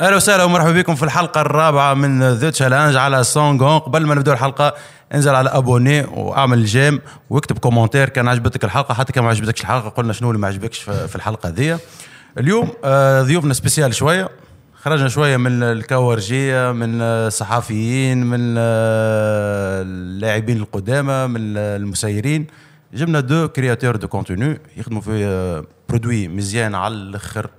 اهلا وسهلا ومرحبا بكم في الحلقه الرابعه من ذا تشالنج على سونغ هون قبل ما نبدا الحلقه انزل على ابوني واعمل جيم واكتب كومنتير كان عجبتك الحلقه حتى كان ما عجبتكش الحلقه قلنا شنو اللي ما عجبكش في الحلقه ذي اليوم آه، ضيوفنا سبيسيال شويه خرجنا شويه من الكورجيه من الصحفيين من آه، اللاعبين القدامى من المسيرين جبنا دو كرياتور دو كونتوني يخدموا في آه، برودوي مزيان على الاخر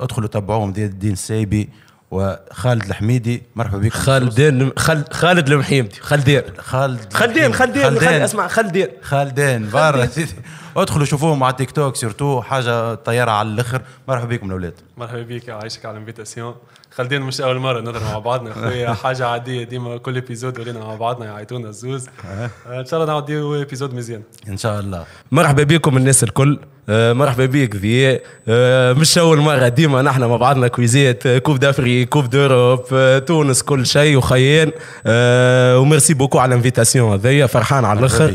ادخلوا تابعوهم ديال الدين سايبي وخالد الحميدي مرحبا بكم خالدين خالد خالد المحيمدي خالدين خالد خالدين خالدين خالد اسمع خالدين خالدين برا ادخلوا شوفوهم على تيك توك سيرتو حاجه طياره على الاخر مرحبا بكم الاولاد مرحبا بك عايشك على انفيتاسيون خالدين مش اول مره نضرب مع بعضنا اخويا حاجه عاديه ديما كل ابيزود ولينا مع بعضنا يعيطونا الزوز أه. آه، ان شاء الله نعديو ابيزود مزيان ان شاء الله مرحبا بكم الناس الكل آه، مرحبا بك ذي مش اول مره ديما نحن مع بعضنا كويزات كوب دافري كوب دوروب تونس كل شيء وخيان وميرسي بوكو على الانفيتاسيون هذيا فرحان على الاخر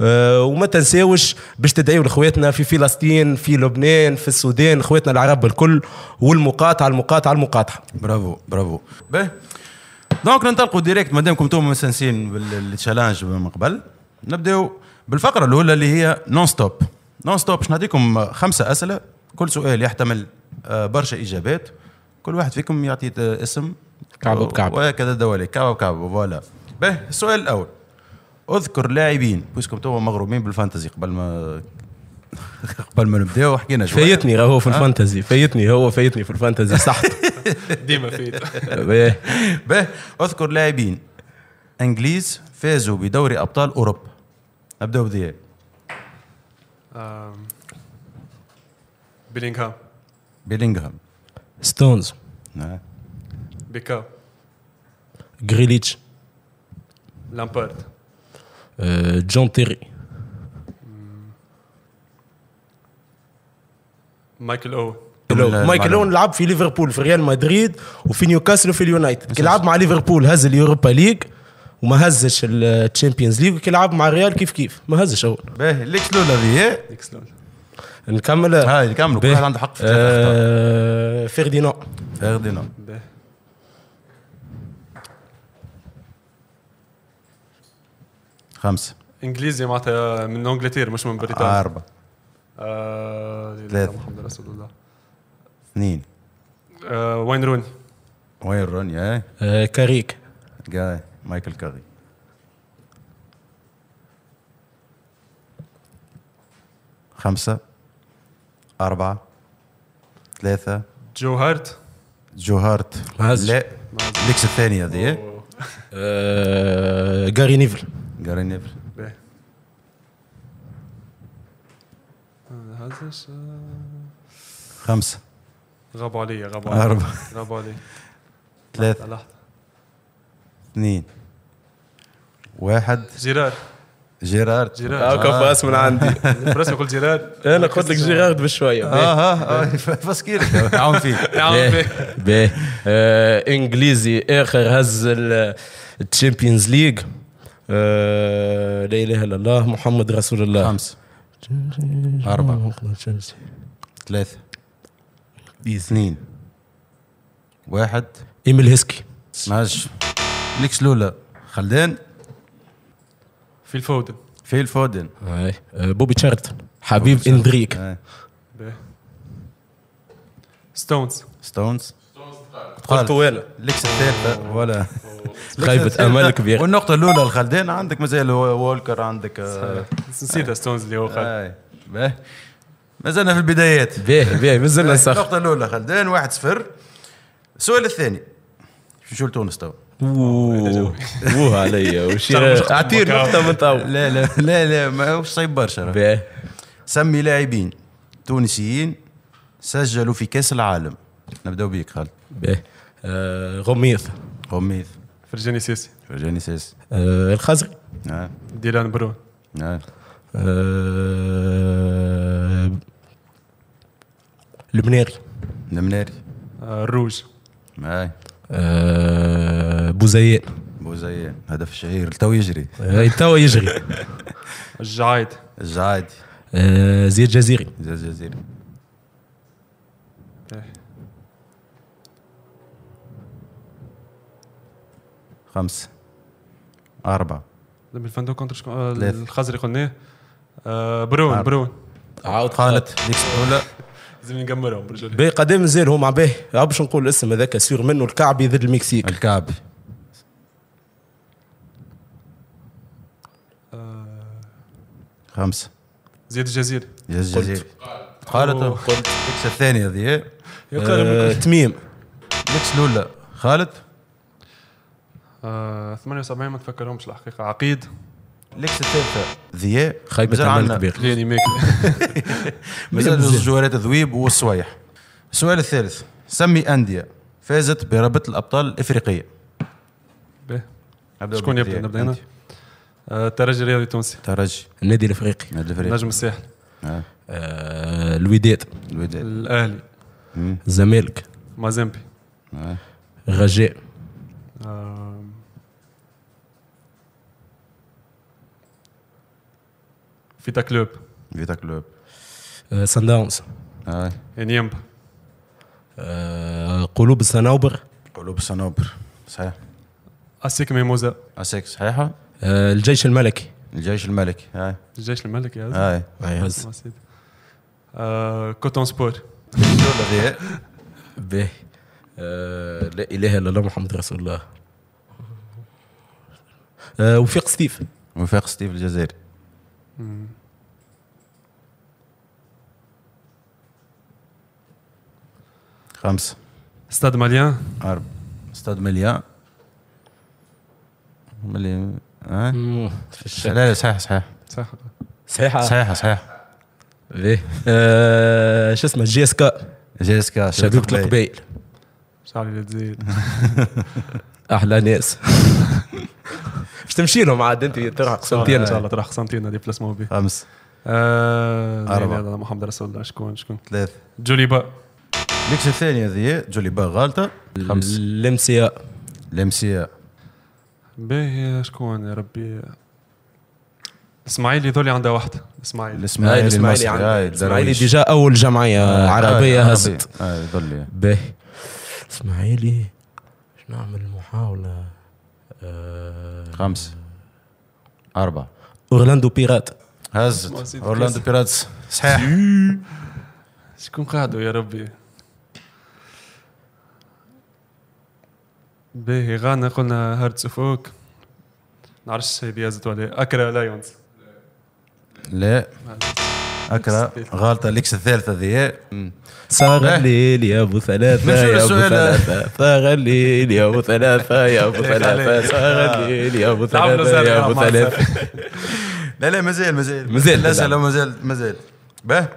آه، وما تنساوش باش تدعيوا لخواتنا في فلسطين في لبنان في السودان خواتنا العرب الكل والمقاطعه المقاطعه المقاطعه برافو برافو باهي دونك ننطلقوا ديريكت مادامكم توما مستانسين بالتشالنج من قبل نبداو بالفقره الاولى اللي هي نون ستوب نون ستوب باش نعطيكم خمسه اسئله كل سؤال يحتمل آه، برشا اجابات كل واحد فيكم يعطي آه، اسم كعبه بكعبه وهكذا دواليك كعبه بكعبه فوالا باهي السؤال الاول اذكر لاعبين بويسكم تو مغرومين بالفانتزي قبل ما قبل ما نبداو وحكينا شويه فايتني هو في الفانتزي فايتني هو فايتني في الفانتزي صح ديما فايت باه اذكر لاعبين انجليز فازوا بدوري ابطال اوروبا نبداو بذي بيلينغهام بيلينغهام ستونز بيكا غريليتش لامبارد Euh, John Terry. مايكل أو مايكل اون لعب في ليفربول في ريال مدريد وفي نيوكاسل وفي اليونايتد كي لعب مع ليفربول هز اليوروبا ليج وما هزش الشامبيونز ليج وكي لعب مع ريال كيف كيف ما هزش اول باهي ليكس لولا هذه ليكس نكمل هاي نكمل كل واحد عنده حق في ثلاثة آه فيرديناند باهي خمسه انجليزي معناتها من انجلتير مش من بريطانيا اربعه آه ثلاثه محمد رسول الله اثنين آه، وين روني وين روني إيه. آه كاريك جاي مايكل كاري خمسة أربعة ثلاثة جو هارت جو هارت لا ليكس الثانية هذه إيه؟ آه، جاري نيفل Gary Neville. باهي هذا خمسة غابوا علي غابوا علي أربعة غابوا علي ثلاثة لحظة اثنين واحد جيرار جيرارد جيرارد اه كفا آه. اسم من عندي برسم قلت جيرارد انا قلت لك جيرارد بشويه اه اه فاسكير عاون فيه عاون فيه انجليزي اخر هز الشامبيونز ليج آه، لا اله الا الله محمد رسول الله خمسة أربعة ثلاثة اثنين واحد ايميل هيسكي ماشي ليكس لولا خلدان في الفودن في الفودن آه، بوبي تشارلتون حبيب اندريك آه. ستونز ستونز تقول طوال ليكس الثالثة ولا خيبة أمل كبيرة والنقطة الأولى الخلدان عندك مازال وولكر عندك آه، نسيت ستونز اللي هو مازلنا في البدايات باهي باهي مازلنا صح النقطة الأولى خلدان واحد صفر السؤال الثاني شو لتونس تو اوه اوه عليا وش اعطيني نقطة من تو لا لا لا لا ماهوش صعيب برشا سمي لاعبين تونسيين سجلوا في كأس العالم نبداو بيك خالد باهي آه غميث غميث فرجاني سيس فرجاني سيس آه الخزري آه. نعم. ديلان برون نعم. آه. آه المناري المناري آه الروج آه. آه بوزيان بوزيان هدف الشهير تو يجري آه، تو يجري الجعايد الجعايد آه زياد جزيري زياد جزيري إيه. خمسة أربعة فاندو كونتر آه، الخزري قلناه آه، برون برون عاود خالد ولا لازم نكملهم باهي قدام مازال مع باهي باش نقول الاسم هذاك سير منه الكعبي ضد المكسيك الكعبي آه. خمسة زيد الجزيرة زيد الجزيرة خالد قلت الثانية هذه تميم الميكس الأولى خالد 78 آه، ما تفكرهمش الحقيقه عقيد ليكس الثالثة ذياء خايبة عمل كبير غيني ماكلة مازال الجوارات ذويب والصويح السؤال الثالث سمي أندية فازت برابطة الأبطال الإفريقية به شكون يبدا نبدا هنا آه، الترجي الرياضي التونسي الترجي النادي الافريقي النادي الافريقي نجم الساحل الوداد آه. الوداد الاهلي الزمالك مازامبي غجاء فيتا كلوب فيتا كلوب سان داونز انيمبا قلوب الصنوبر قلوب الصنوبر صحيح اسيك ميموزا اسيك صحيحه الجيش الملكي الجيش الملكي هاي الجيش الملكي هاي هاي هز كوتون سبور به لا اله الا الله محمد رسول الله وفيق ستيف وفيق ستيف الجزائري خمسة استاد مليان أربعة استاد مليان ملي ها لا لا صحيح صحيح صحيح صحيح صحيح صحيح إيه. آه، شو اسمه جي اس كا جي اس كا شبيبة القبيل شعري أحلى ناس تمشي لهم عاد انت تروح قسنطينه ان شاء الله تروح قسنطينه ديبلاسمون موبي خمس أربعة محمد رسول الله شكون شكون ثلاث جولي با ليكس الثانية هذه جولي با غالطة خمس لمسيا لمسيا باهي شكون يا ربي الاسماعيلي ذولي عندها واحده الاسماعيلي الاسماعيلي آه، الاسماعيلي ديجا اول جمعيه آه, آه، عربيه آه هزت آه ذولي باهي الاسماعيلي شنو نعمل محاوله خمسة أربعة أورلاندو بيرات هزت أورلاندو بيرات صحيح شكون قاعدوا يا ربي باهي غانا قلنا هارتس فوك نعرفش هذه هزت ولا اكرا لايونز لا اكره غلطه ليكس الثالثه ذي صاغ الليل يا ابو ثلاثه يا ابو إيه، ثلاثه صاغ آه. الليل يا ابو ثلاثه يا ابو ثلاثه صاغ الليل يا ابو ثلاثه يا ابو ثلاثه لا لا مازال مازال مازال لا مازال مازال باه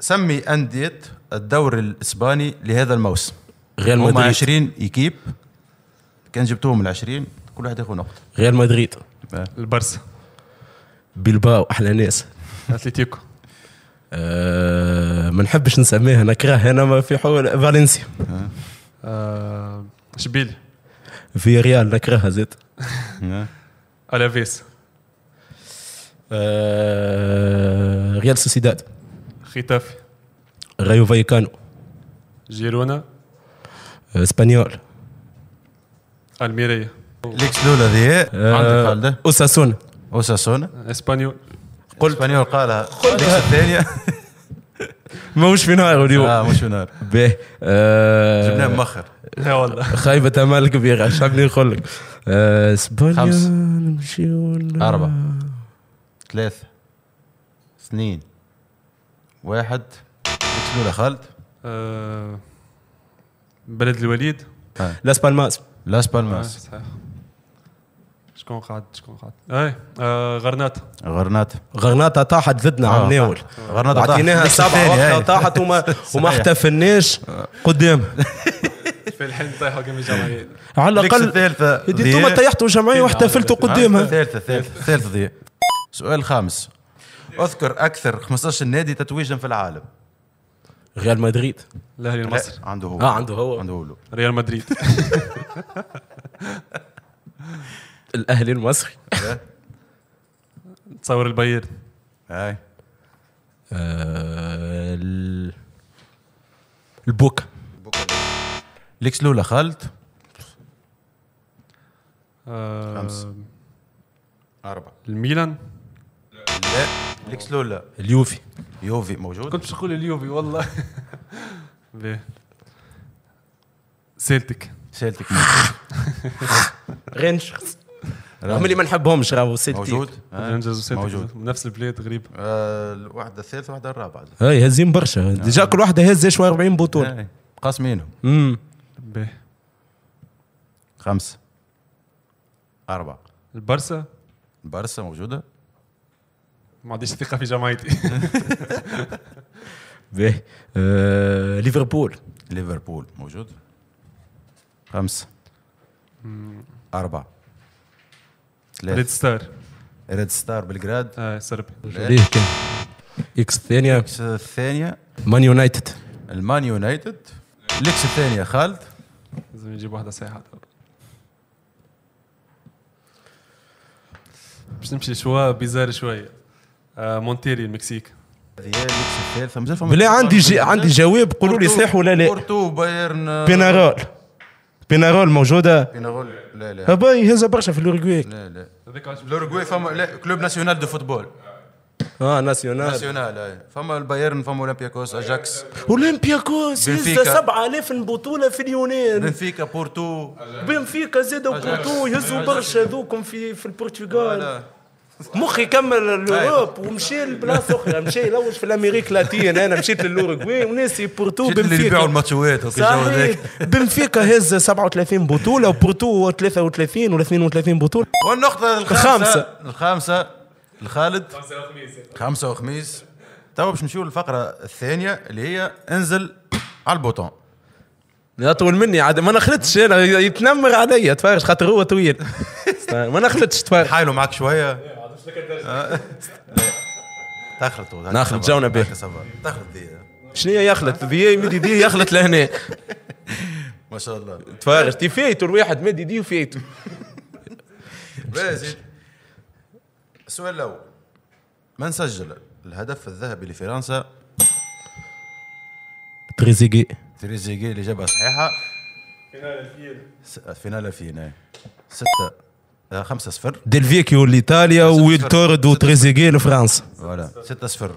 سمي انديه الدوري الاسباني لهذا الموسم غير مدريد 20 ايكيب كان جبتوهم 20 كل واحد ياخذ نقطه غير مدريد البرسا بلباو احلى ناس اتليتيكو آه، ما نحبش نسميها نكره انا في حول فالنسيا أه في ريال نكرهها زيت الافيس أه ريال سوسيداد ختافي رايو فايكانو جيرونا آه، اسبانيول الميريا ليكس لولا ذي آه، عندك اوساسون اوساسون اسبانيول قلت اسبانيول قالها قلت الثانيه ما مش في نهار اليوم اه مش في نهار باهي جبناه مؤخر لا والله خايبة امال كبيرة شامل نقول آه، لك اسبانيا نمشي ولا أربعة ثلاثة اثنين واحد شنو خالد؟ آه، بلد الوليد آه. لاس بالماس لاس بالماس صحيح شكون قاد شكون قاد اي آه، غرنات غرنات غرنات طاحت ضدنا آه، على عن غرنات عطيناها سبعه طاحت وما وما احتفلناش قدام في الحين طيحوا كم جمعية على الاقل الثالثه انتم طيحتوا جمعيه واحتفلتوا قدامها الثالثه آه، الثالثه الثالثه ضياء السؤال الخامس اذكر اكثر 15 نادي تتويجا في العالم ريال مدريد الاهلي المصري عنده هو اه عنده هو عنده هو ريال مدريد الاهلي المصري إيه؟ تصور البير هاي آه، البوكا ليكس لولا خالد آه، خمس أربعة الميلان لا ليكس لولا اليوفي يوفي موجود كنت تقول اليوفي والله سيلتك سيلتك غير شخص هم اللي ما نحبهمش راهو سيلتيك موجود آه. موجود نفس البلاد غريب آه الواحده الثالثه واحده الرابعه هاي هازين برشا ديجا آه. كل واحده هازه شويه 40 بطوله قاسمينهم امم خمسه اربعه البرسا البرسا موجوده ما عنديش ثقه في جماعتي باهي ليفربول ليفربول موجود خمسه أربعة ريد ستار ريد ستار بلغراد اه صربي ليه كان اكس الثانيه اكس الثانيه مان يونايتد المان يونايتد الاكس الثانيه خالد لازم نجيب واحده صحيحة باش نمشي شوا بيزار شويه آه، مونتيري المكسيك بلا عندي عندي جواب قولوا لي صحيح ولا لا بورتو بايرن بينارول بينارول موجوده بينارول لا لا هبا يهزها برشا في الاورجواي لا لا الاورجواي فما لا كلوب ناسيونال دو فوتبول اه ناسيونال ناسيونال فما البايرن فما اولمبياكوس اجاكس اولمبياكوس يهزها 7000 بطوله في اليونان بنفيكا بورتو بنفيكا زاد بورتو يهزوا برشا هذوكم في في البرتغال مخي كمل الاوروب أيوة. ومشى لبلاصه اخرى مشى يلوج في الامريك لاتين انا مشيت للاوروغواي وناسي بورتو بنفيكا اللي يبيعوا الماتشوات صحيح بنفيكا هز 37 بطوله وبورتو 33 ولا 32 بطوله والنقطه الخامسه الخامسه الخالد خمسه وخميس خمسه وخميس تو باش نمشيو للفقره الثانيه اللي هي انزل على البوطون لا طول مني عاد ما نخلتش انا يتنمر عليا تفرج خاطر هو طويل ما نخلتش تفرج حايلوا معك شويه تخلط نخلط جونا به تخلط شنو هي يخلط ذي مدي دي يخلط إيه لهنا ما شاء الله تفارش تي فيتو الواحد مدي دي وفيتو بازل السؤال الاول من سجل الهدف الذهبي لفرنسا تريزيجي تريزيجي اللي جابها صحيحه فينال الفين فينال الفين إيه. ستة 5 0 ديل فيكيو لايطاليا ويلتورد وتريزيغي لفرنسا فوالا 6 0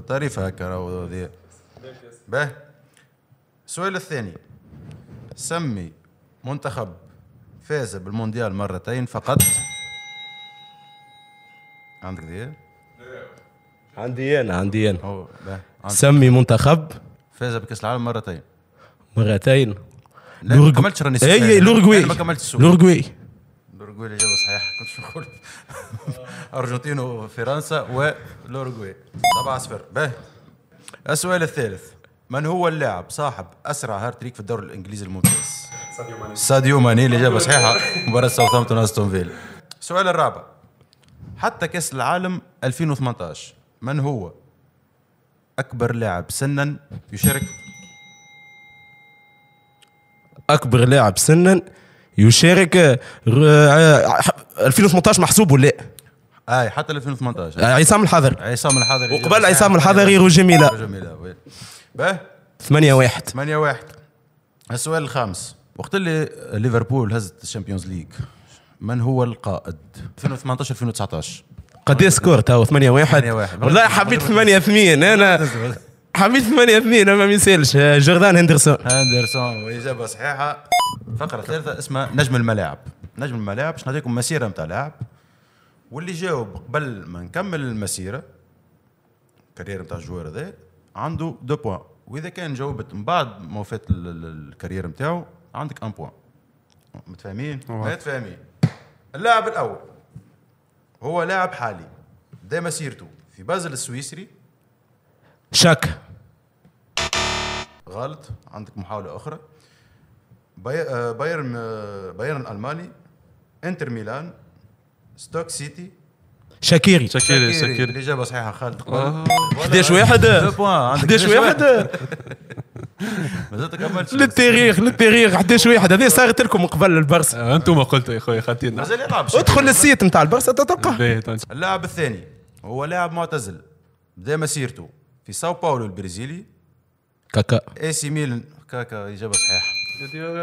طريفه هكا راهو باه السؤال الثاني سمي منتخب فاز بالمونديال مرتين فقط عندك دي عندي انا عندي انا سمي منتخب فاز بكاس العالم مرتين مرتين لا ما كملتش راني اي لورغوي ما كملتش لورغوي الاورجواي الاجابه صحيحه كنت نقول ارجنتين وفرنسا والاورجواي 7 0 باهي السؤال الثالث من هو اللاعب صاحب اسرع هارتريك في الدوري الانجليزي الممتاز؟ ساديو ماني ساديو ماني الاجابه صحيحه مباراه ساوثامبتون استون فيل السؤال الرابع حتى كاس العالم 2018 من هو اكبر لاعب سنا يشارك اكبر لاعب سنا يشارك 2018 آه، آه، محسوب ولا اي آه، حتى 2018 عصام الحضري عصام الحضري وقبل عصام يعني الحضري روجي ميلا روجي ميلا باه 8 1 8 1 السؤال الخامس وقت اللي ليفربول هزت الشامبيونز ليج من هو القائد 2018 2019 قد ايه سكور تو 8 1 والله حبيت 8 2 انا حميد 8 2 ما يسالش آه، جوردان هندرسون هندرسون واجابه صحيحه فقره ثالثه اسمها نجم الملاعب نجم الملاعب باش نعطيكم مسيره نتاع لاعب واللي جاوب قبل ما نكمل المسيره الكارير نتاع الجوار هذا عنده دو بوان واذا كان جاوبت من بعد ما وفات الكارير نتاعو عندك ان بوان متفاهمين؟ متفاهمين اللاعب الاول هو لاعب حالي بدا مسيرته في بازل السويسري شك غلط عندك محاولة أخرى آه، بايرن آه، بايرن الألماني انتر ميلان ستوك سيتي شاكيري شاكيري شاكيري الإجابة صحيحة خالد قديش آه. 11 واحد 11 واحد مازال تكملتش للتاريخ للتاريخ 11 واحد هذه صارت لكم قبل البرسا انتم ما قلتوا يا خويا خاطينا مازال يلعب ادخل للسيت نتاع البرسا تلقاه اللاعب الثاني هو لاعب معتزل بدا مسيرته في ساو باولو البرازيلي كاكا اي سي ميلان كاكا اجابه صحيحه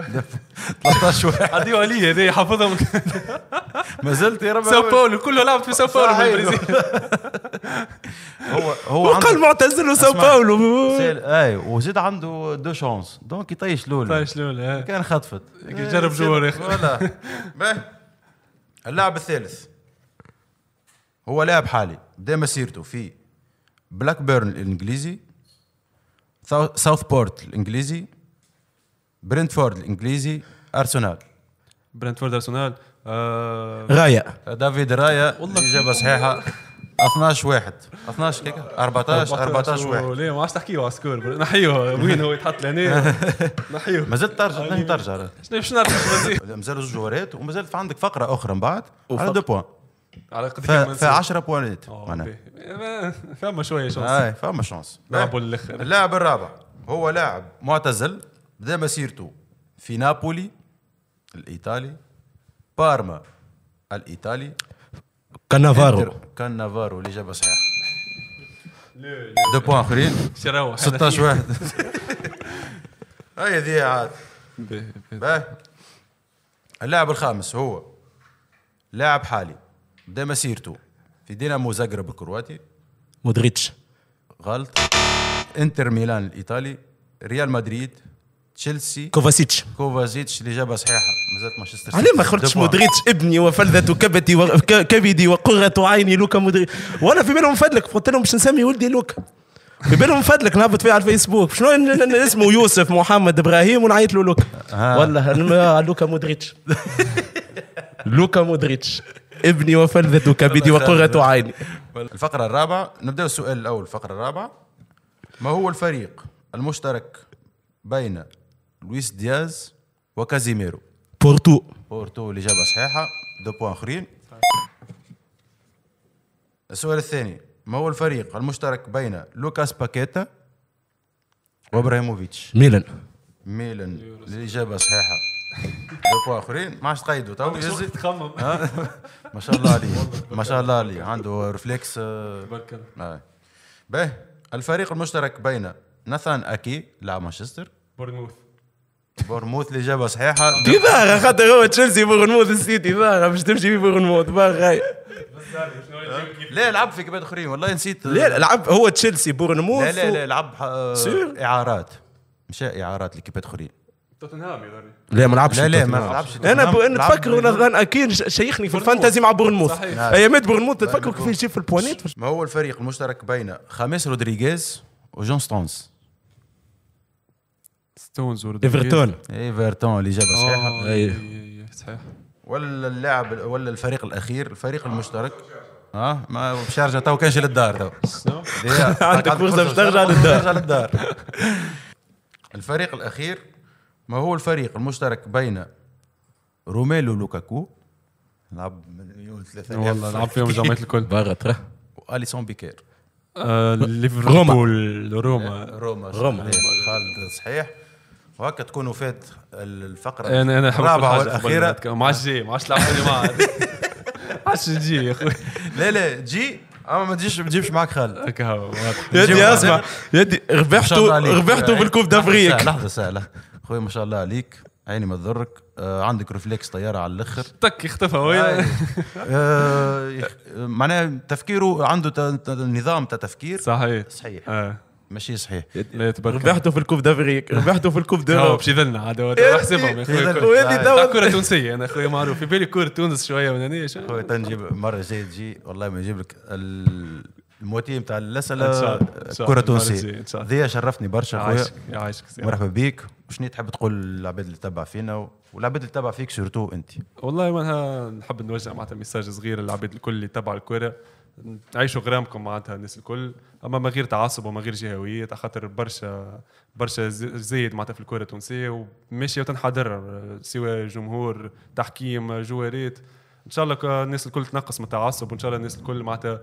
13 واحد عديوا لي هذه حافظهم ما زلت يا رب ساو باولو كله لعبت في ساو باولو بالبرازيل هو هو وقال معتزل ساو باولو اي وزيد عنده دو شونس دونك يطيش لولا يطيش لولا إيه. كان خطفت جرب جوار يا اخي اللاعب الثالث هو لاعب حالي بدا مسيرته في بلاك بيرن الانجليزي ساوث بورت الانجليزي برنتفورد الانجليزي ارسنال برنتفورد ارسنال آه رايا دافيد رايا والله اجابه صحيحه 12 واحد 12 هيك 14 14 واحد ليه ما عادش تحكيه على السكور نحيوه وين هو يتحط لهنا نحيوه مازال ترجع آه، ترجع شنو باش نرجع مازال زوج جوارات ومازال عندك فقره اخرى من بعد على دو بوان على قد ف 10 بوانيت إيه، فما شويه شانس اي فما شانس لعبوا الاخر اللاعب الرابع هو لاعب معتزل بدا مسيرته في نابولي الايطالي بارما الايطالي كنافارو كنافارو اللي جابها صحيح دو بوان اخرين 16 واحد هاي ذي عاد اللاعب الخامس هو لاعب حالي ده مسيرته في دينامو زاغرب الكرواتي مودريتش غلط انتر ميلان الايطالي ريال مدريد تشيلسي كوفاسيتش كوفاسيتش الاجابه صحيحه مازالت مانشستر سيتي علاه ما خرجتش مودريتش ابني وفلذة كبدي و... كبدي وقرة عيني لوكا مودريتش وانا في بالهم فدلك قلت لهم باش نسمي ولدي لوكا في بالهم فدلك نهبط فيه على الفيسبوك شنو اسمه يوسف محمد ابراهيم ونعيط له لوكا آه. والله لوكا مودريتش لوكا مودريتش ابني وفلذة كبدي وقرة عيني الفقرة الرابعة نبدأ السؤال الأول الفقرة الرابعة ما هو الفريق المشترك بين لويس دياز وكازيميرو بورتو بورتو الإجابة صحيحة دو بوان آخرين السؤال الثاني ما هو الفريق المشترك بين لوكاس باكيتا وابراهيموفيتش ميلان ميلان الإجابة صحيحة دو اخرين ما عادش تقيدوا تو يزي تخمم ما شاء الله عليه ما شاء الله عليه عنده ريفليكس تبارك باهي الفريق المشترك بين نثان اكي لاعب مانشستر بورنموث بورنموث الاجابه صحيحه باغا خاطر هو تشيلسي بورنموث السيتي باغا باش تمشي في بورنموث باغا لا لعب في كباد اخرين والله نسيت لا لعب هو تشيلسي بورنموث لا لا لا لعب اعارات مشى اعارات لكباد اخرين توتنهام يظهر لا ما لعبش لا لا ما لعبش انا نتفكر انا تفكروا انا شيخني في الفانتازي مع بورنموث ايامات بورنموث تفكر كيف يجيب في البوانيت ما هو الفريق المشترك بين خميس رودريغيز وجون ستونز ستونز ايفرتون ايفرتون اللي جابها آه، صحيحه اي أيوه. صحيح ولا اللاعب ولا الفريق الاخير الفريق المشترك اه ما باش يرجع تو كانش للدار تو عندك فرصه باش ترجع للدار الفريق الاخير ما هو الفريق المشترك بين روميلو لوكاكو لعب مليون ثلاثة والله لعب فيهم جامعة الكل باغت واليسون بيكير آه، ليفربول روما روما إيه، روما خالد صحيح وهكا تكونوا فات الفقره إيه، انا انا الرابعه والاخيره ما عادش جاي ما عادش تلعب معاه ما عادش تجي يا اخوي لا لا تجي اما ما تجيش ما تجيبش معك خالد هكا يدي اسمع يدي ربحتوا ربحتوا بالكوب دافريك لحظه سهله خويا ما شاء الله عليك عيني ما تضرك آه عندك ريفلكس طياره على الاخر تك اختفى هو آه، معناها تفكيره عنده نظام تفكير صحيح صحيح آه. ماشي صحيح ربحته في الكوب دافري ربحته في الكوب دافري باش يذلنا عاد إيه، احسبهم يا اخويا إيه، كره تونسيه انا خويا معروف في بالي كره تونس شويه من هنا خويا تنجيب مره جاي تجي والله ما نجيب لك ال... الموتي نتاع الاسئله كره تونسيه ذي شرفتني برشا خويا مرحبا بيك وشني تحب تقول للعباد اللي تبع فينا والعباد اللي تبع فيك سورتو انت والله معناها نحب نوجه معناتها ميساج صغير للعباد الكل اللي تبع الكره عيشوا غرامكم معناتها الناس الكل اما من غير تعصب وما غير جهويه خاطر برشا برشا زايد معناتها في الكره التونسيه وماشيه وتنحدر سواء جمهور تحكيم جواريت ان شاء الله الناس الكل تنقص من التعصب وان شاء الله الناس الكل معناتها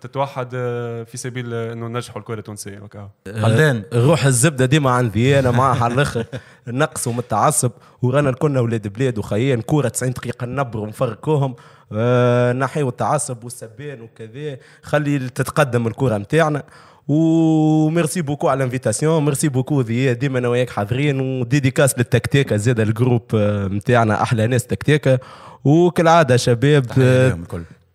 تتوحد آه، في سبيل آه، انه ننجحوا الكره التونسيه وكا آه، خلدان روح الزبده ديما عندي انا معها على الاخر نقصوا من التعصب ورانا كنا اولاد بلاد وخيان كوره 90 دقيقه نبروا نفركوهم آه نحيوا التعصب والسبان وكذا خلي تتقدم الكره نتاعنا وميرسي بوكو على الانفيتاسيون ميرسي بوكو ديما انا وياك حاضرين وديديكاس للتكتيكا زاد الجروب نتاعنا احلى ناس تكتيكا وكالعاده شباب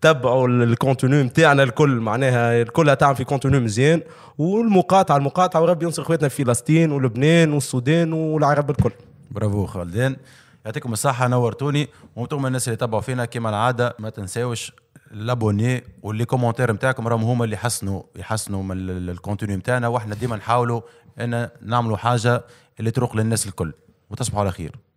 تبعوا الكونتوني نتاعنا الكل معناها الكلها تعمل في كونتوني مزيان والمقاطعه المقاطعه وربي ينصر خواتنا في فلسطين ولبنان والسودان والعرب الكل برافو خالدين يعطيكم الصحه نورتوني وانتم الناس اللي تبعوا فينا كما العاده ما تنساوش لابوني واللي كومونتير نتاعكم راهم هما اللي يحسنوا يحسنوا من الكونتوني نتاعنا واحنا ديما نحاولوا ان نعملوا حاجه اللي تروق للناس الكل وتصبحوا على خير